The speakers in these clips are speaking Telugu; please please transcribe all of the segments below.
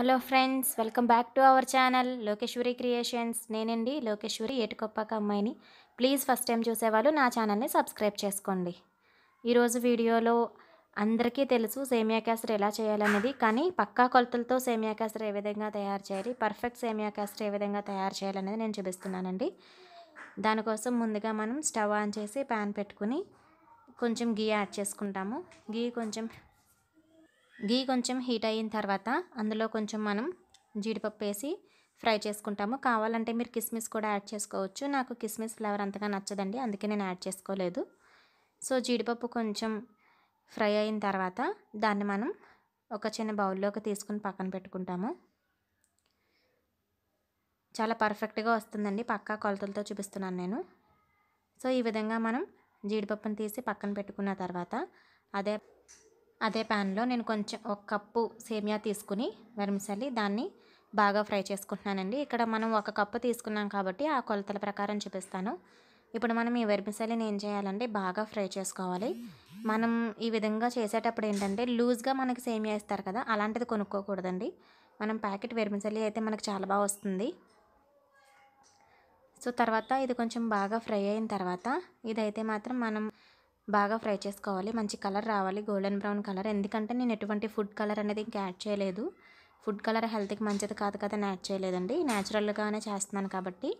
hello friends welcome back to our channel Lokeshwari creations నేనండి లోకేశ్వరి ఏటుకొప్పాక అమ్మాయిని ప్లీజ్ ఫస్ట్ టైం చూసేవాళ్ళు నా ఛానల్ని సబ్స్క్రైబ్ చేసుకోండి ఈరోజు వీడియోలో అందరికీ తెలుసు సేమియా క్యాసర్ ఎలా చేయాలనేది కానీ పక్కా కొలతలతో సేమియా క్యాసర్ ఏ విధంగా తయారు చేయాలి పర్ఫెక్ట్ సేమియా క్యాసర్ ఏ విధంగా తయారు చేయాలనేది నేను చూపిస్తున్నానండి దానికోసం ముందుగా మనం స్టవ్ ఆన్ చేసి ప్యాన్ పెట్టుకుని కొంచెం గీ యాడ్ చేసుకుంటాము గీ కొంచెం గీ కొంచెం హీట్ అయిన తర్వాత అందులో కొంచెం మనం జీడిపప్పు వేసి ఫ్రై చేసుకుంటాము కావాలంటే మీరు కిస్మిస్ కూడా యాడ్ చేసుకోవచ్చు నాకు కిస్మిస్ ఫ్లేవర్ అంతగా నచ్చదండి అందుకే నేను యాడ్ చేసుకోలేదు సో జీడిపప్పు కొంచెం ఫ్రై అయిన తర్వాత దాన్ని మనం ఒక చిన్న బౌల్లోకి తీసుకుని పక్కన పెట్టుకుంటాము చాలా పర్ఫెక్ట్గా వస్తుందండి పక్కా కొలతలతో చూపిస్తున్నాను నేను సో ఈ విధంగా మనం జీడిపప్పును తీసి పక్కన పెట్టుకున్న తర్వాత అదే అదే ప్యాన్లో నేను కొంచెం ఒక కప్పు సేమియా తీసుకుని వెరమిసలి దాన్ని బాగా ఫ్రై చేసుకుంటున్నానండి ఇక్కడ మనం ఒక కప్పు తీసుకున్నాం కాబట్టి ఆ కొలతల ప్రకారం చూపిస్తాను ఇప్పుడు మనం ఈ వెరమిసలిని ఏం చేయాలంటే బాగా ఫ్రై చేసుకోవాలి మనం ఈ విధంగా చేసేటప్పుడు ఏంటంటే లూజ్గా మనకి సేమియా ఇస్తారు కదా అలాంటిది కొనుక్కోకూడదండి మనం ప్యాకెట్ వెరమిసలి అయితే మనకు చాలా బాగా వస్తుంది సో తర్వాత ఇది కొంచెం బాగా ఫ్రై అయిన తర్వాత ఇదైతే మాత్రం మనం బాగా ఫ్రై చేసుకోవాలి మంచి కలర్ రావాలి గోల్డెన్ బ్రౌన్ కలర్ ఎందుకంటే నేను ఎటువంటి ఫుడ్ కలర్ అనేది ఇంకా యాడ్ చేయలేదు ఫుడ్ కలర్ హెల్త్కి మంచిది కాదు కదా యాడ్ చేయలేదండి న్యాచురల్గానే చేస్తున్నాను కాబట్టి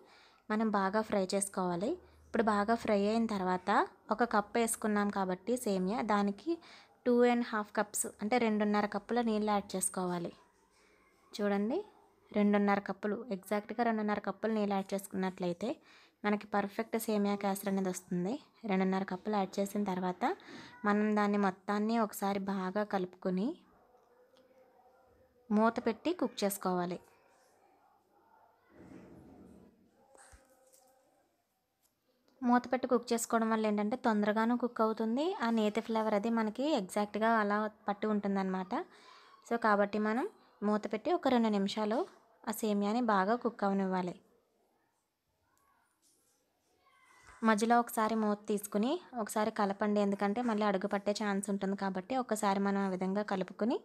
మనం బాగా ఫ్రై చేసుకోవాలి ఇప్పుడు బాగా ఫ్రై అయిన తర్వాత ఒక కప్ వేసుకున్నాం కాబట్టి సేమియా దానికి టూ అండ్ హాఫ్ కప్స్ అంటే రెండున్నర కప్పుల నీళ్ళు యాడ్ చేసుకోవాలి చూడండి రెండున్నర కప్పులు ఎగ్జాక్ట్గా రెండున్నర కప్పులు నీళ్ళు యాడ్ చేసుకున్నట్లయితే మనకి పర్ఫెక్ట్ సేమియా క్యాసర్ అనేది వస్తుంది రెండున్నర కప్పులు యాడ్ చేసిన తర్వాత మనం దాన్ని మొత్తాన్ని ఒకసారి బాగా కలుపుకొని మూత పెట్టి కుక్ చేసుకోవాలి మూత పెట్టి కుక్ చేసుకోవడం వల్ల ఏంటంటే తొందరగాను కుక్ అవుతుంది ఆ నేతి ఫ్లేవర్ అది మనకి ఎగ్జాక్ట్గా అలా పట్టి ఉంటుందన్నమాట సో కాబట్టి మనం మూత పెట్టి ఒక రెండు నిమిషాలు ఆ సేమియాని బాగా కుక్ అవనివ్వాలి మధ్యలో ఒకసారి మూత తీసుకుని ఒకసారి కలపండి ఎందుకంటే మళ్ళీ అడుగు పట్టే ఛాన్స్ ఉంటుంది కాబట్టి ఒకసారి మనం ఆ విధంగా కలుపుకుని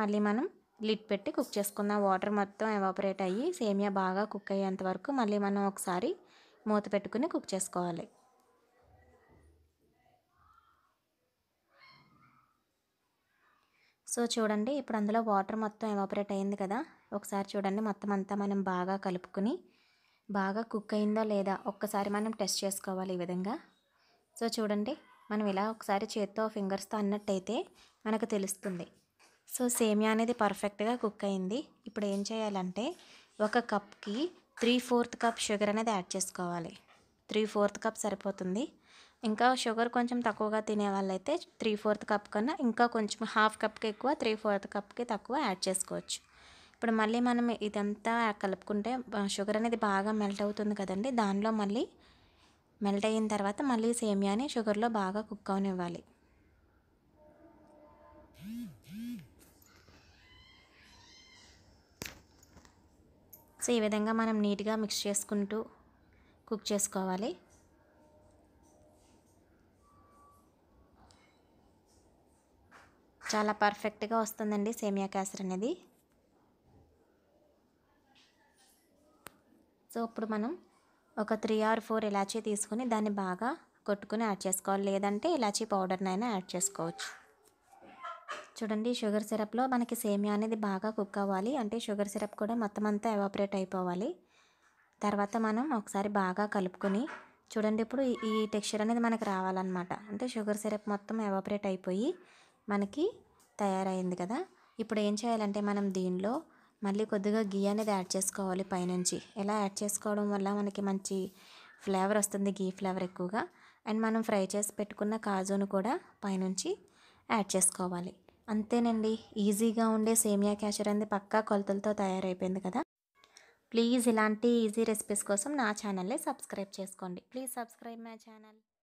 మళ్ళీ మనం లిడ్ పెట్టి కుక్ చేసుకున్న వాటర్ మొత్తం ఎవాపరేట్ అయ్యి సేమియా బాగా కుక్ అయ్యేంత వరకు మళ్ళీ మనం ఒకసారి మూత పెట్టుకుని కుక్ చేసుకోవాలి సో చూడండి ఇప్పుడు అందులో వాటర్ మొత్తం ఎవాపరేట్ అయింది కదా ఒకసారి చూడండి మొత్తం అంతా మనం బాగా కలుపుకుని బాగా కుక్ అయిందా లేదా ఒక్కసారి మనం టెస్ట్ చేసుకోవాలి ఈ విధంగా సో చూడండి మనం ఇలా ఒకసారి చేత్తో ఫింగర్స్తో అన్నట్టయితే మనకు తెలుస్తుంది సో సేమియా అనేది పర్ఫెక్ట్గా కుక్ అయింది ఇప్పుడు ఏం చేయాలంటే ఒక కప్కి త్రీ ఫోర్త్ కప్ షుగర్ అనేది యాడ్ చేసుకోవాలి త్రీ ఫోర్త్ కప్ సరిపోతుంది ఇంకా షుగర్ కొంచెం తక్కువగా తినే వాళ్ళైతే త్రీ ఫోర్త్ కప్ కన్నా ఇంకా కొంచెం హాఫ్ కప్కి ఎక్కువ త్రీ ఫోర్త్ కప్కి తక్కువ యాడ్ చేసుకోవచ్చు ఇప్పుడు మళ్ళీ మనం ఇదంతా కలుపుకుంటే షుగర్ అనేది బాగా మెల్ట్ అవుతుంది కదండి దానిలో మళ్ళీ మెల్ట్ అయిన తర్వాత మళ్ళీ సేమియాని షుగర్లో బాగా కుక్ అవనివ్వాలి సో ఈ విధంగా మనం నీట్గా మిక్స్ చేసుకుంటూ కుక్ చేసుకోవాలి చాలా పర్ఫెక్ట్గా వస్తుందండి సేమియా క్యాసర్ అనేది సో ఇప్పుడు మనం ఒక త్రీ ఆర్ ఫోర్ ఇలాచీ తీసుకుని దాన్ని బాగా కొట్టుకుని యాడ్ చేసుకోవాలి లేదంటే ఇలాచీ అయినా యాడ్ చేసుకోవచ్చు చూడండి షుగర్ సిరప్లో మనకి సేమియా అనేది బాగా కుక్ అవ్వాలి అంటే షుగర్ సిరప్ కూడా మొత్తం అంతా ఎవాపరేట్ అయిపోవాలి తర్వాత మనం ఒకసారి బాగా కలుపుకొని చూడండి ఇప్పుడు ఈ టెక్స్చర్ అనేది మనకు రావాలన్నమాట అంటే షుగర్ సిరప్ మొత్తం ఎవాపరేట్ అయిపోయి మనకి తయారైంది కదా ఇప్పుడు ఏం చేయాలంటే మనం దీనిలో మళ్ళీ కొద్దిగా గీ అనేది యాడ్ చేసుకోవాలి పైనుంచి ఇలా యాడ్ చేసుకోవడం వల్ల మనకి మంచి ఫ్లేవర్ వస్తుంది గీ ఫ్లేవర్ ఎక్కువగా అండ్ మనం ఫ్రై చేసి పెట్టుకున్న కాజును కూడా పైనుంచి యాడ్ చేసుకోవాలి అంతేనండి ఈజీగా ఉండే సేమియా క్యాచర్ అనేది పక్కా కొలతలతో తయారైపోయింది కదా ప్లీజ్ ఇలాంటి ఈజీ రెసిపీస్ కోసం నా ఛానల్ని సబ్స్క్రైబ్ చేసుకోండి ప్లీజ్ సబ్స్క్రైబ్ మై ఛానల్